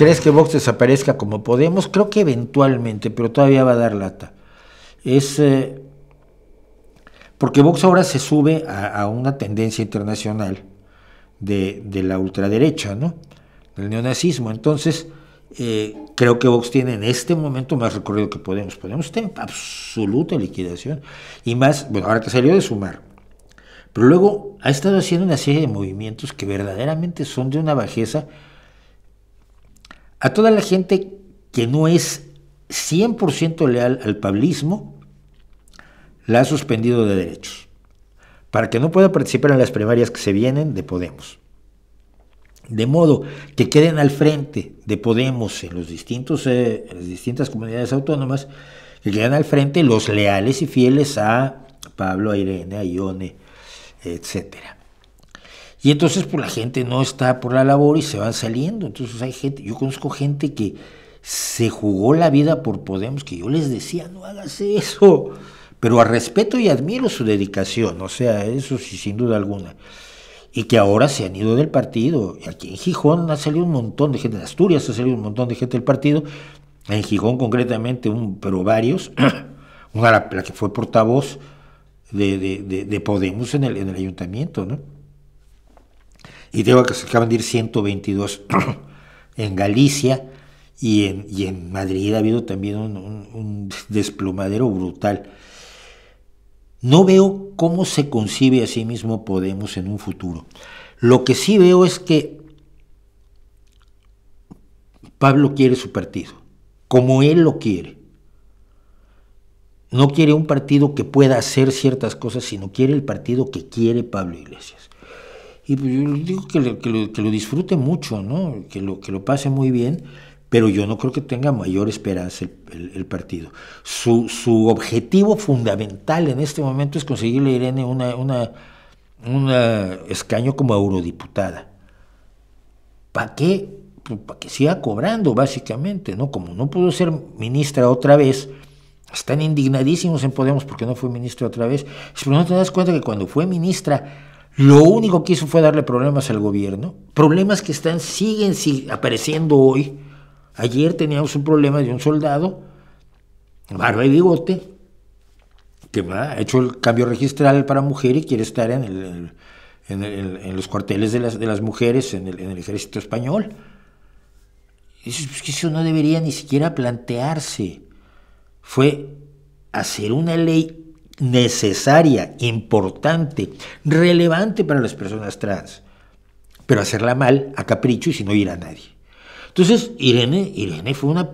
¿Crees que Vox desaparezca como Podemos? Creo que eventualmente, pero todavía va a dar lata. Es. Eh, porque Vox ahora se sube a, una tendencia internacional de, la ultraderecha, ¿no? Del neonazismo. Entonces, eh, creo que Vox tiene en este momento más recorrido que Podemos. Podemos tener absoluta liquidación. Y más, bueno, ahora te salió de sumar. Pero luego ha estado haciendo una serie de movimientos que verdaderamente son de una bajeza a toda la gente que no es 100% leal al pablismo, la ha suspendido de derechos, para que no pueda participar en las primarias que se vienen de Podemos. De modo que queden al frente de Podemos en, los distintos, eh, las distintas comunidades autónomas, que queden al frente los leales y fieles a Pablo, a Irene, a Ione, etcétera. Y entonces pues la gente no está por la labor y se van saliendo. Entonces hay gente, yo conozco gente que se jugó la vida por Podemos, que yo les decía, no hagas eso. Pero a respeto y admiro su dedicación, o sea, eso sí, sin duda alguna. Y que ahora se han ido del partido. Aquí en Gijón ha salido un montón de gente, en Asturias ha salido un montón de gente del partido, en Gijón concretamente, un, pero varios. Una, la, que fue portavoz de, de Podemos en el, en el ayuntamiento, ¿no? y tengo que se acaban de ir 122 en Galicia y en, Madrid ha habido también un, un desplomadero brutal. No veo cómo se concibe a sí mismo Podemos en un futuro. Lo que sí veo es que Pablo quiere su partido, como él lo quiere. No quiere un partido que pueda hacer ciertas cosas, sino quiere el partido que quiere Pablo Iglesias. Y pues, yo digo que, que, lo, disfrute mucho, ¿no? que, lo, que lo pase muy bien, pero yo no creo que tenga mayor esperanza el, partido. Su, objetivo fundamental en este momento es conseguirle a Irene una, una, escaño como eurodiputada. ¿Para qué? Pues, Para que siga cobrando, básicamente, ¿no? Como no pudo ser ministra otra vez, están indignadísimos en Podemos porque no fue ministra otra vez. Pero no te das cuenta que cuando fue ministra, lo único que hizo fue darle problemas al gobierno, problemas que están, siguen apareciendo hoy. Ayer teníamos un problema de un soldado, barba y bigote, que ha hecho el cambio registral para mujer y quiere estar en, los cuarteles de las, mujeres en el, ejército español. Eso, pues, eso no debería ni siquiera plantearse. Fue hacer una ley necesaria, importante, relevante para las personas trans. Pero hacerla mal, a capricho y si no a nadie. Entonces, Irene, Irene fue una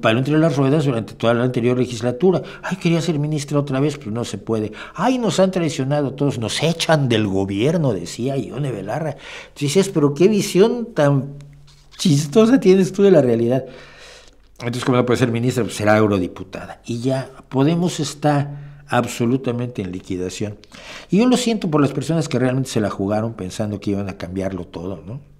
palo entre las ruedas durante toda la anterior legislatura. Ay, quería ser ministra otra vez, pero no se puede. Ay, nos han traicionado todos, nos echan del gobierno, decía Ione Belarra. dices, pero qué visión tan chistosa tienes tú de la realidad. Entonces, como no puede ser ministra? Pues será eurodiputada. Y ya, Podemos estar absolutamente en liquidación. Y yo lo siento por las personas que realmente se la jugaron pensando que iban a cambiarlo todo, ¿no?